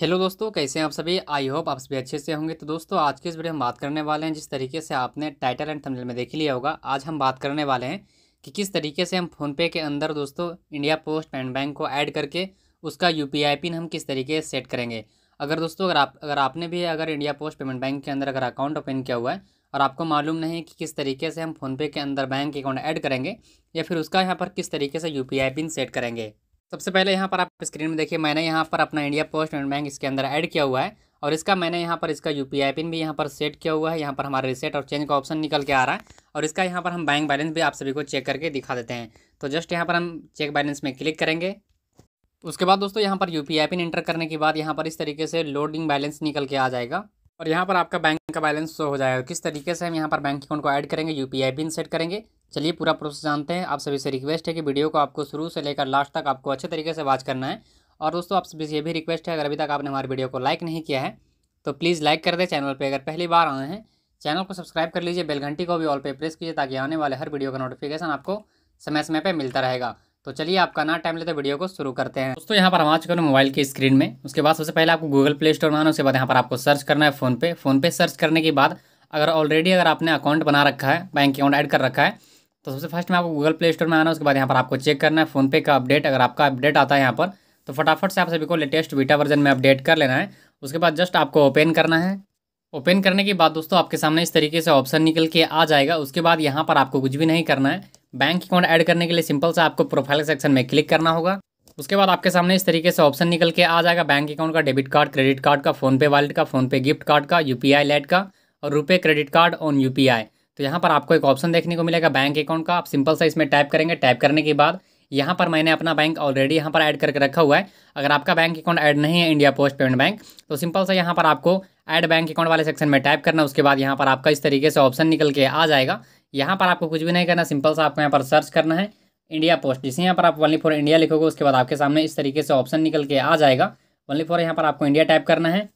hello दोस्तों कैसे हैं आप सभी आई होप आप सभी अच्छे से होंगे तो दोस्तों आज के इस वीडियो हम बात करने वाले हैं जिस तरीके से आपने टाइटल एंड थंबनेल में देख लिया होगा आज हम बात करने वाले हैं कि किस तरीके से हम फ़ोनपे के अंदर दोस्तों इंडिया पोस्ट पेमेंट बैंक को ऐड करके उसका यू पिन हम किस तरीके से सेट करेंगे अगर दोस्तों अगर आप अगर आपने भी अगर इंडिया पोस्ट पेमेंट बैंक के अंदर अगर अकाउंट ओपन किया हुआ है और आपको मालूम नहीं कि किस तरीके से हम फ़ोनपे के अंदर बैंक अकाउंट ऐड करेंगे या फिर उसका यहाँ पर किस तरीके से यू पिन सेट करेंगे सबसे पहले यहाँ पर आप स्क्रीन में देखिए मैंने यहाँ पर अपना इंडिया पोस्ट पेमेंट बैंक इसके अंदर ऐड किया हुआ है और इसका मैंने यहाँ पर इसका यू पिन भी यहाँ पर सेट किया हुआ है यहाँ पर हमारा रिसेट और चेंज का ऑप्शन निकल के आ रहा है और इसका यहाँ पर हम बैंक बैलेंस भी आप सभी को चेक करके दिखा देते हैं तो जस्ट यहाँ पर हम चेक बैलेंस में क्लिक करेंगे उसके बाद दोस्तों यहाँ पर यू पिन इंटर करने के बाद यहाँ पर इस तरीके से लोडिंग बैलेंस निकल के आ जाएगा और यहाँ पर आपका बैंक का बैलेंस शो हो जाएगा किस तरीके से हम यहाँ पर बैंक अकाउंट को ऐड करेंगे यू पी पिन सेट करेंगे चलिए पूरा प्रोसेस जानते हैं आप सभी से रिक्वेस्ट है कि वीडियो को आपको शुरू से लेकर लास्ट तक आपको अच्छे तरीके से वॉच करना है और दोस्तों आप सभी से ये भी रिक्वेस्ट है अगर अभी तक आपने हमारे वीडियो को लाइक नहीं किया है तो प्लीज़ लाइक कर दें चैनल पर अगर पहली बार आए हैं चैनल को सब्सक्राइब कर लीजिए बेल घंटी को भी ऑल पे प्रेस कीजिए ताकि आने वाले हर वीडियो का नोटिफिकेशन आपको समय समय पर मिलता रहेगा तो चलिए आपका ना टाइम लेते वीडियो को शुरू करते हैं दोस्तों यहाँ पर हम आ चुके हैं मोबाइल की स्क्रीन में उसके बाद सबसे पहले आपको गूगल प्ले स्टोर में आना उसके बाद यहाँ पर आपको सर्च करना है फोन पे फोन पे सर्च करने के बाद अगर ऑलरेडी अगर आपने अकाउंट बना रखा है बैंक अकाउंट ऐड कर रखा है तो सबसे फर्स्ट में आपको गूगल प्ले स्टोर में आना उसके बाद यहाँ पर आपको चेक करना है फोनपे का अपडेट अगर आपका अपडेट आता है यहाँ पर तो फटाफट से आप सभी को लेटेस्ट बीटा वर्जन में अपडेट कर लेना है उसके बाद जस्ट आपको ओपन करना है ओपन करने के बाद दोस्तों आपके सामने इस तरीके से ऑप्शन निकल के आ जाएगा उसके बाद यहाँ पर आपको कुछ भी नहीं करना है बैंक अकाउंट ऐड करने के लिए सिंपल सा आपको प्रोफाइल सेक्शन में क्लिक करना होगा उसके बाद आपके सामने इस तरीके से ऑप्शन निकल के आ जाएगा बैंक अकाउंट का डेबिट कार्ड क्रेडिट कार्ड का फोनपे वॉलेट का फोनपे गिफ्ट कार्ड का यू पी का और रुपये क्रेडिट कार्ड ऑन यू तो यहाँ पर आपको एक ऑप्शन देखने को मिलेगा बैंक अकाउंट का आप सिंपल सा इसमें टाइप करेंगे टाइप करने के बाद यहाँ पर मैंने अपना बैंक ऑलरेडी यहाँ पर ऐड करके रखा हुआ है अगर आपका बैंक अकाउंट ऐड नहीं है इंडिया पोस्ट पेमेंट बैंक तो सिंपल सा यहाँ पर आपको ऐड बैंक अकाउंट वाले सेक्शन में टाइप करना उसके बाद यहाँ पर आपका इस तरीके से ऑप्शन निकल के आ जाएगा यहाँ पर आपको कुछ भी नहीं करना सिंपल सा आपको यहाँ पर सर्च करना है इंडिया पोस्ट जिसे यहाँ पर आप वनली फॉर इंडिया लिखोगे उसके बाद आपके सामने इस तरीके से ऑप्शन निकल के आ जाएगा वनली फॉर यहाँ पर आपको इंडिया टाइप करना है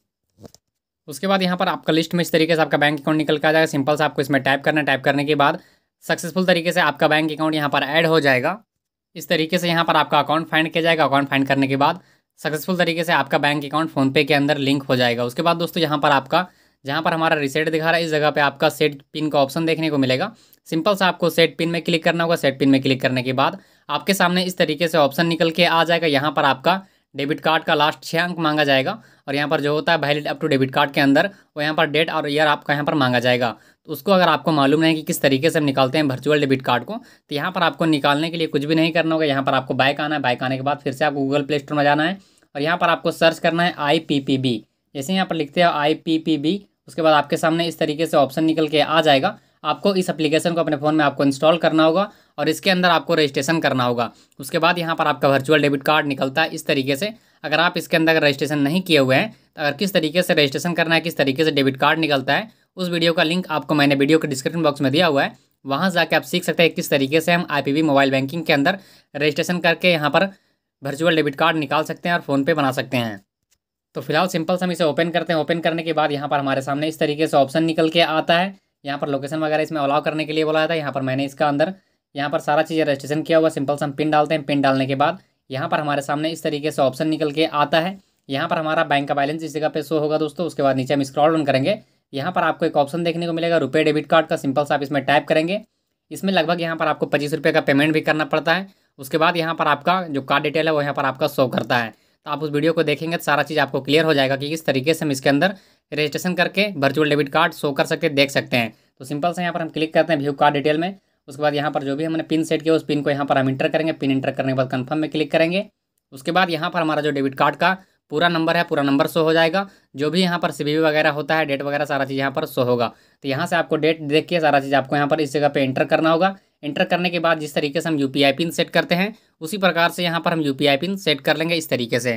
उसके बाद यहाँ पर आपका लिस्ट में इस तरीके से आपका बैंक अकाउंट निकल के आ जाएगा सिंपल से आपको इसमें टाइप करना है टाइप करने के बाद सक्सेसफुल तरीके से आपका बैंक अकाउंट यहाँ पर ऐड हो जाएगा इस तरीके से यहाँ पर आपका अकाउंट फाइंड किया जाएगा अकाउंट फाइंड करने के बाद सक्सेसफुल तरीके से आपका बैंक अकाउंट फ़ोनपे के अंदर लिंक हो जाएगा उसके बाद दोस्तों यहाँ पर आपका जहाँ पर हमारा रिसेट दिखा रहा है इस जगह पे आपका सेट पिन का ऑप्शन देखने को मिलेगा सिंपल सा आपको सेट पिन में क्लिक करना होगा सेट पिन में क्लिक करने के बाद आपके सामने इस तरीके से ऑप्शन निकल के आ जाएगा यहाँ पर आपका डेबिट कार्ड का लास्ट छः अंक मांगा जाएगा और यहाँ पर जो होता है valid up to debit card के अंदर वो यहाँ पर डेट और ईयर आपका यहाँ पर मांगा जाएगा तो उसको अगर आपको मालूम नहीं कि किस तरीके से हम निकालते हैं वर्चुअल डेबिट कार्ड को तो यहाँ पर आपको निकालने के लिए कुछ भी नहीं करना होगा यहाँ पर आपको बाइक आना है बाइक आने के बाद फिर से आपको गूगल प्ले स्टोर में जाना है और यहाँ पर आपको सर्च करना है आई पी पी बी जैसे यहाँ पर लिखते हैं आई पी पी बी उसके बाद आपके सामने इस तरीके से ऑप्शन निकल के आ जाएगा आपको इस एप्लीकेशन को अपने फ़ोन में आपको इंस्टॉल करना होगा और इसके अंदर आपको रजिस्ट्रेशन करना होगा उसके बाद यहाँ पर आपका वर्चुअल डेबिट कार्ड निकलता है इस तरीके से अगर आप इसके अंदर रजिस्ट्रेशन नहीं किए हुए हैं तो अगर किस तरीके से रजिस्ट्रेशन करना है किस तरीके से डेबिट कार्ड निकलता है उस वीडियो का लिंक आपको मैंने वीडियो के डिस्क्रिप्शन बॉक्स में दिया हुआ है वहाँ जाके आप सीख सकते हैं किस तरीके से हम आई मोबाइल बैंकिंग के अंदर रजिस्ट्रेशन करके यहाँ पर वर्चुअल डेबिट कार्ड निकाल सकते हैं और फ़ोनपे बना सकते हैं तो फिलहाल सिंपल से हम इसे ओपन करते हैं ओपन करने के बाद यहाँ पर हमारे सामने इस तरीके से ऑप्शन निकल के आता है यहाँ पर लोकेशन वगैरह इसमें अलाउ करने के लिए बोला था यहाँ पर मैंने इसका अंदर यहाँ पर सारा चीज़ रजिस्ट्रेशन किया हुआ सिंपल से हम पिन डालते हैं पिन डालने के बाद यहाँ पर हमारे सामने इस तरीके से ऑप्शन निकल के आता है यहाँ पर हमारा बैंक का बैलेंस इस जगह पे शो होगा दोस्तों उसके बाद नीचे हम स्क्रॉल ऑन करेंगे यहाँ पर आपको एक ऑप्शन देखने को मिलेगा रुपये डेबिट कार्ड का सिंपल से आप इसमें टाइप करेंगे इसमें लगभग यहाँ पर आपको पच्चीस रुपये का पेमेंट भी करना पड़ता है उसके बाद यहाँ पर आपका जो कार्ड डिटेल है वो यहाँ पर आपका शो करता है तो आप उस वीडियो को देखेंगे तो सारा चीज़ आपको क्लियर हो जाएगा कि किस तरीके से हम इसके अंदर रजिस्ट्रेशन करके वर्चुअल डेबिट कार्ड शो कर सकते देख सकते हैं तो सिंपल से यहाँ पर हम क्लिक करते हैं व्यू कार्ड डिटेल में उसके बाद यहाँ पर जो भी हमने पिन सेट किया उस पिन को यहाँ पर हम इंटर करेंगे पिन इंटर करने के बाद कन्फर्म में क्लिक करेंगे उसके बाद यहाँ पर हमारा जो डेबिट कार्ड का पूरा नंबर है पूरा नंबर शो हो जाएगा जो भी यहाँ पर सी वगैरह होता है डेट वगैरह सारा चीज़ यहाँ पर शो होगा तो यहाँ से आपको डेट देख के सारा चीज़ आपको यहाँ पर इस जगह पर इंटर करना होगा इंटर करने के बाद जिस तरीके से हम यू पिन सेट करते हैं उसी प्रकार से यहाँ पर हम यू पिन सेट कर लेंगे इस तरीके से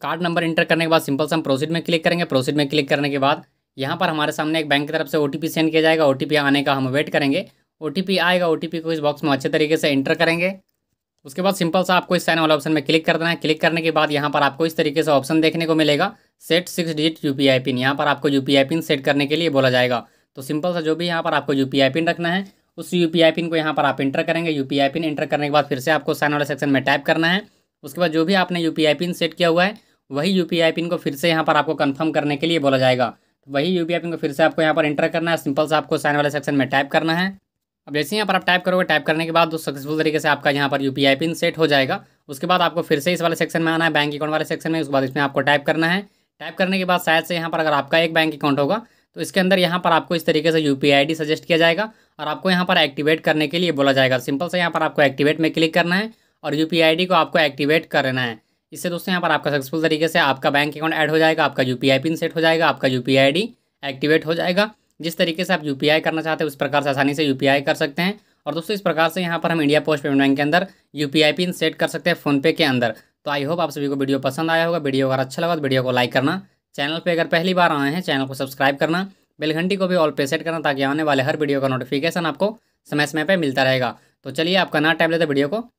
कार्ड नंबर इंटर करने के बाद सिंपल से हम प्रोसीड में क्लिक करेंगे प्रोसीड में क्लिक करने के बाद यहाँ पर हमारे सामने एक बैंक की तरफ से ओ सेंड किया जाएगा ओ आने का हम वेट करेंगे ओ आएगा ओ को इस बॉक्स में अच्छे तरीके से इंटर करेंगे उसके बाद सिंपल सा आपको इस साइन वाले ऑप्शन में क्लिक करना है क्लिक करने के बाद यहाँ पर आपको इस तरीके से ऑप्शन देखने को मिलेगा set six digit U pin यहाँ पर आपको यू पिन सेट करने के लिए बोला जाएगा तो सिंपल सा जो भी यहाँ पर आपको यू पिन रखना है उस यू पिन को यहाँ पर आप इंटर करेंगे यू पिन इंटर करने के बाद फिर से आपको साइन वाले सेक्शन में टाइप करना है उसके बाद जो भी आपने यू पिन सेट किया हुआ है वही यू पिन को फिर से यहाँ पर आपको कन्फर्म करने के लिए बोला जाएगा तो वही यू पिन को फिर से आपको यहाँ पर इंटर करना है सिंपल से आपको साइन वाले सेक्शन में टाइप करना है अब जैसे यहाँ पर आप टाइप करोगे टाइप करने के बाद तो सक्सेसफुल तरीके से आपका यहाँ पर यू पिन सेट हो जाएगा उसके बाद आपको फिर से इस वाले सेक्शन में आना है बैंक अकाउंट वाले सेक्शन में उसके बाद इसमें आपको टाइप करना है टाइप करने के बाद शायद से यहाँ पर अगर आपका एक बैंक अकाउंट होगा तो इसके अंदर यहाँ पर आपको इस तरीके से यू पी सजेस्ट किया जाएगा और आपको यहाँ पर एक्टिवेट करने के लिए बोला जाएगा सिंपल से यहाँ पर आपको एक्टिवेट में क्लिक करना है और यू पी को आपको एक्टिवेट करना है इससे दोस्तों यहाँ पर आपका सक्सेसफुल तरीके से आपका बैंक अकाउंट ऐड हो जाएगा आपका यू पिन सेट हो जाएगा आपका यू पी एक्टिवेट हो जाएगा जिस तरीके से आप यू करना चाहते हैं उस प्रकार से आसानी से यू कर सकते हैं और दोस्तों इस प्रकार से यहाँ पर हम इंडिया पोस्ट पेमेंट बैंक के अंदर यू पिन सेट कर सकते हैं फ़ोनपे के अंदर तो आई होप आप सभी को वीडियो पसंद आया होगा वीडियो अगर अच्छा लगा तो वीडियो को लाइक करना चैनल पे अगर पहली बार आए हैं चैनल को सब्सक्राइब करना बेल घंटी को भी ऑल पे सेट करना ताकि आने वाले हर वीडियो का नोटिफिकेशन आपको समय समय पर मिलता रहेगा तो चलिए आपका ना टाइम लेते वीडियो को